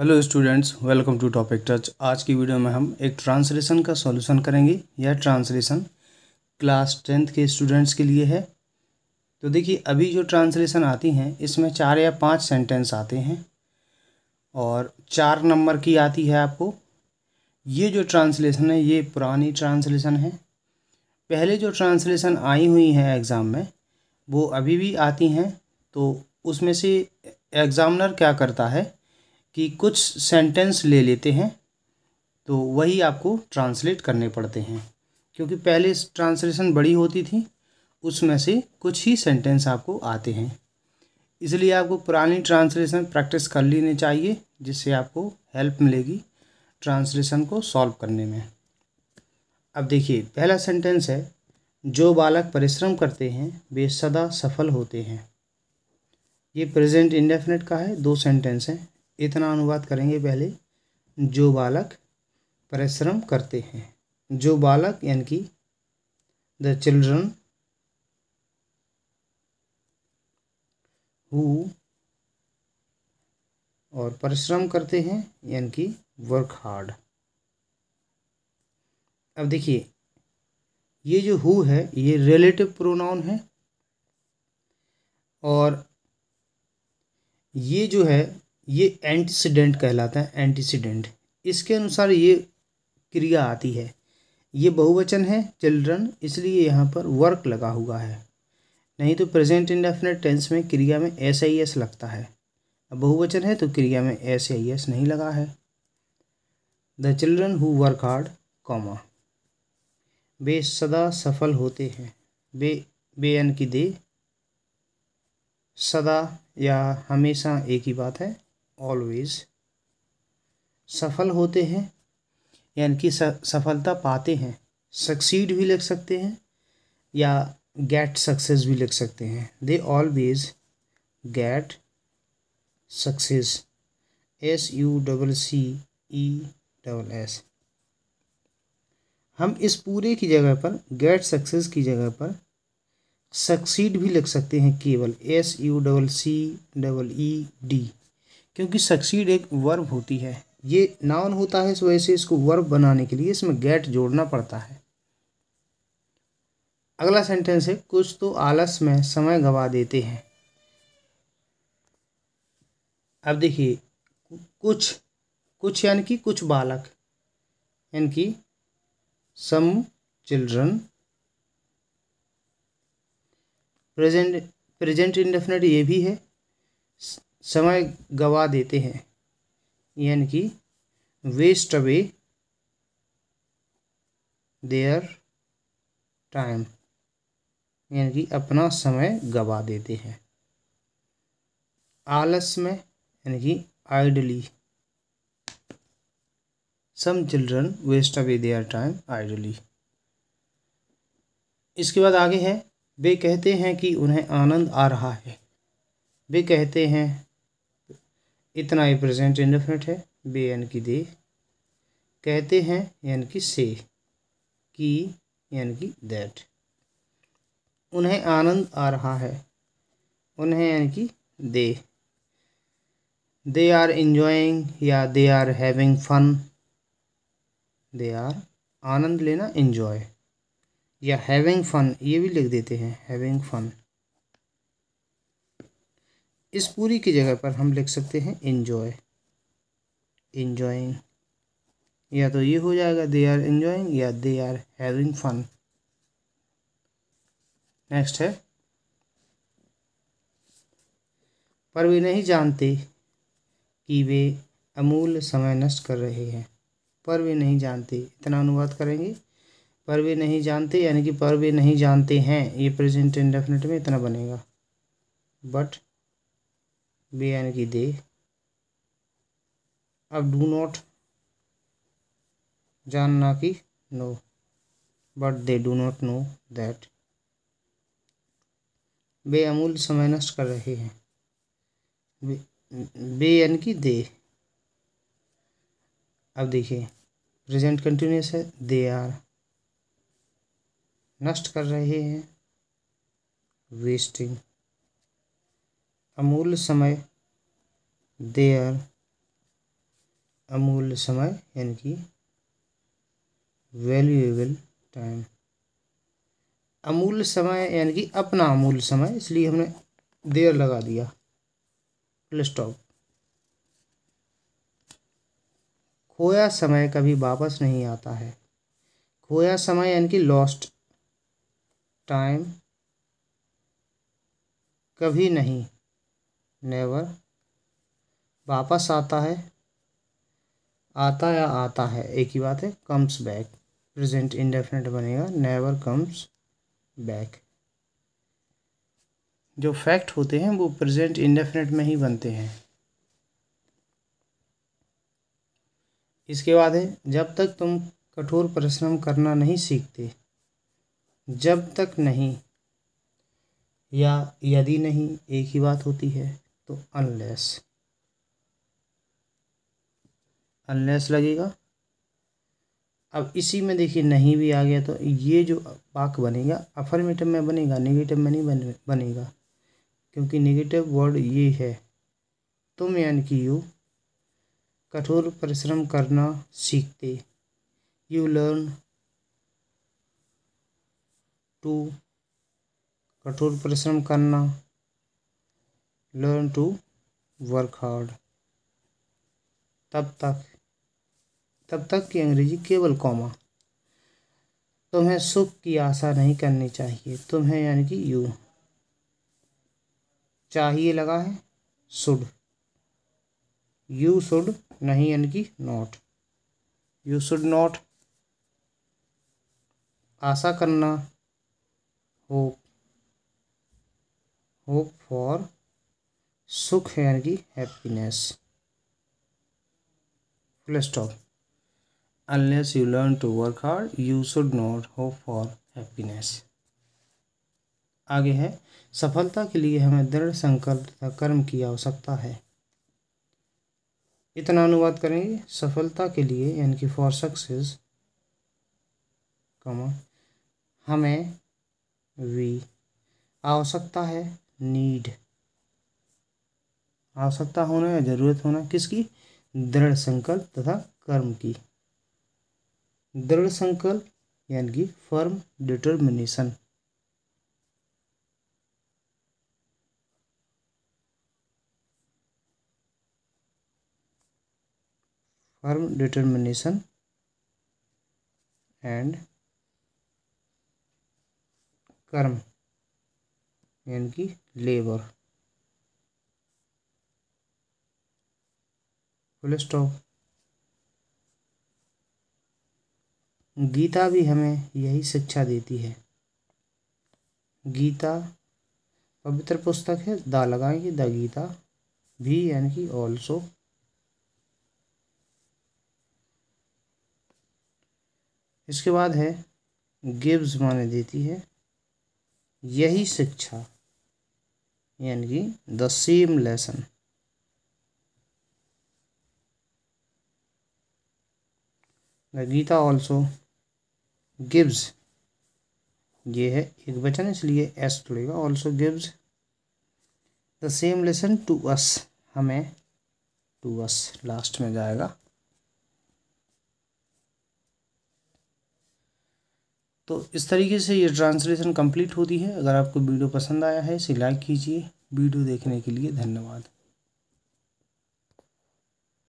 hello students welcome to topic touch आज की video में हम एक ट्रांसलेशन का सॉल्यूशन करेंगे यह ट्रांसलेशन क्लास टेंथ के स्टूडेंट्स के लिए है तो देखिए अभी जो ट्रांसलेशन आती हैं इसमें चार या पांच सेंटेंस आते हैं और चार नंबर की आती है आपको ये जो ट्रांसलेशन है ये पुरानी ट्रांसलेशन है पहले जो ट्रांसलेशन आई हुई हैं एग्ज़ाम में वो अभी भी आती हैं तो उसमें से एग्ज़ामनर क्या करता है कि कुछ सेंटेंस ले लेते हैं तो वही आपको ट्रांसलेट करने पड़ते हैं क्योंकि पहले ट्रांसलेशन बड़ी होती थी उसमें से कुछ ही सेंटेंस आपको आते हैं इसलिए आपको पुरानी ट्रांसलेशन प्रैक्टिस कर लेनी चाहिए जिससे आपको हेल्प मिलेगी ट्रांसलेशन को सॉल्व करने में अब देखिए पहला सेंटेंस है जो बालक परिश्रम करते हैं वे सदा सफल होते हैं ये प्रेजेंट इंडेफिनेट का है दो सेंटेंस हैं इतना अनुवाद करेंगे पहले जो बालक परिश्रम करते हैं जो बालक यानी कि द चिल्ड्रन हु और परिश्रम करते हैं यानी कि वर्क हार्ड अब देखिए ये जो हु है ये रिलेटिव प्रोनाउन है और ये जो है ये एंटीसीडेंट कहलाता है एंटीसीडेंट इसके अनुसार ये क्रिया आती है ये बहुवचन है चिल्ड्रन इसलिए यहाँ पर वर्क लगा हुआ है नहीं तो प्रेजेंट इंडेफिनेट टेंस में क्रिया में एस आई एस लगता है अब बहुवचन है तो क्रिया में एस आई एस नहीं लगा है the children who work hard comma वे सदा सफल होते हैं बे बे एन की दे सदा या हमेशा एक ही बात है ऑलवेज सफल होते हैं यानी कि सफलता पाते हैं सक्सीड भी लिख सकते हैं या गेट सक्सेस भी लिख सकते हैं they always get success S U double C E double S हम इस पूरे की जगह पर गेट सक्सेस की जगह पर सक्सीड भी लिख सकते हैं केवल S U double C double E D क्योंकि सक्सीड एक वर्ब होती है ये नाउन होता है इस वजह से इसको वर्ब बनाने के लिए इसमें गेट जोड़ना पड़ता है अगला सेंटेंस है कुछ तो आलस में समय गवा देते हैं अब देखिए कुछ कुछ यानी कि कुछ बालक यानि कि some children present present indefinite ये भी है समय गवा देते हैं यानी कि वेस्ट अवे देयर टाइम यानी कि अपना समय गवा देते हैं आलस में यानी कि idly some children waste away their time idly इसके बाद आगे है वे कहते हैं कि उन्हें आनंद आ रहा है वे कहते हैं इतना ही प्रेजेंट इंडेफिनिट है बे यानी कि दे कहते हैं यानी कि से की यानी कि दैट उन्हें आनंद आ रहा है उन्हें यानी कि दे दे आर इन्जॉइंग या they are having fun they are आनंद लेना इन्जॉय या हैविंग फन ये भी लिख देते हैं हैविंग फन इस पूरी की जगह पर हम लिख सकते हैं इन्जॉय इन्जॉइंग या तो ये हो जाएगा दे आर इन्जॉइंग या they are having fun next है पर वे नहीं जानते कि वे अमूल समय नष्ट कर रहे हैं पर वे नहीं जानते इतना अनुवाद करेंगे पर वे नहीं जानते यानी कि पर वे नहीं जानते हैं ये प्रेजेंट इंडेफिनेट में इतना बनेगा बट बे यानी कि दे अब डू नॉट जानना कि know but they do not know that वे अमूल समय नष्ट कर रहे हैं बे, बे यानी कि दे अब देखिए प्रेजेंट कंटिन्यूस है दे आर नष्ट कर रहे हैं वेस्टिंग अमूल्य समय देयर अमूल्य समय यानी कि वैल्यूएबल टाइम अमूल्य समय यानी कि अपना अमूल्य समय इसलिए हमने देर लगा दिया स्टॉप खोया समय कभी वापस नहीं आता है खोया समय यानी कि लॉस्ट टाइम कभी नहीं नेवर वापस आता है आता या आता है एक ही बात है कम्स बैक प्रेजेंट इंडेफिनेट बनेगा नेवर कम्स बैक जो फैक्ट होते हैं वो प्रेजेंट इंडेफिनेट में ही बनते हैं इसके बाद है जब तक तुम कठोर परिश्रम करना नहीं सीखते जब तक नहीं या यदि नहीं एक ही बात होती है तो अनलेस अनलेस लगेगा अब इसी में देखिए नहीं भी आ गया तो ये जो पाक बनेगा अफर्मेटिव में बनेगा नेगेटिव में नहीं बने बनेगा क्योंकि नेगेटिव वर्ड ये है तुम तो यानी कि यू कठोर परिश्रम करना सीखते यू लर्न टू कठोर परिश्रम करना लर्न टू वर्क हार्ड तब तक तब तक की अंग्रेजी केवल कॉमा तुम्हें सुख की आशा नहीं करनी चाहिए तुम्हें यानी कि यू चाहिए लगा है शुड यू शुड नहीं यानी कि नॉट यू शुड नॉट आशा करना होप होप फॉर सुख है यानी कि happiness full stop unless you learn to work hard you should not hope for happiness आगे है सफलता के लिए हमें दृढ़ संकल्प तथा कर्म की आवश्यकता है इतना अनुवाद करेंगे सफलता के लिए यानी कि फॉर सक्सेस कमा हमें वी आवश्यकता है नीड आवश्यकता होना या जरूरत होना किसकी दृढ़ संकल्प तथा कर्म की दृढ़ संकल्प यानी कि firm determination firm determination and कर्म यानी कि लेबर फुल स्टॉप गीता भी हमें यही शिक्षा देती है गीता पवित्र पुस्तक है द लगाएंगे द गीता भी यानी कि ऑल्सो इसके बाद है गिव्स माने देती है यही शिक्षा यानी कि the same lesson the Gita also gives ये है एक वचन इसलिए एस जुड़ेगा also gives the same lesson to us हमें टू अस लास्ट में जाएगा तो इस तरीके से ये ट्रांसलेशन कंप्लीट होती है अगर आपको वीडियो पसंद आया है इसे लाइक कीजिए वीडियो देखने के लिए धन्यवाद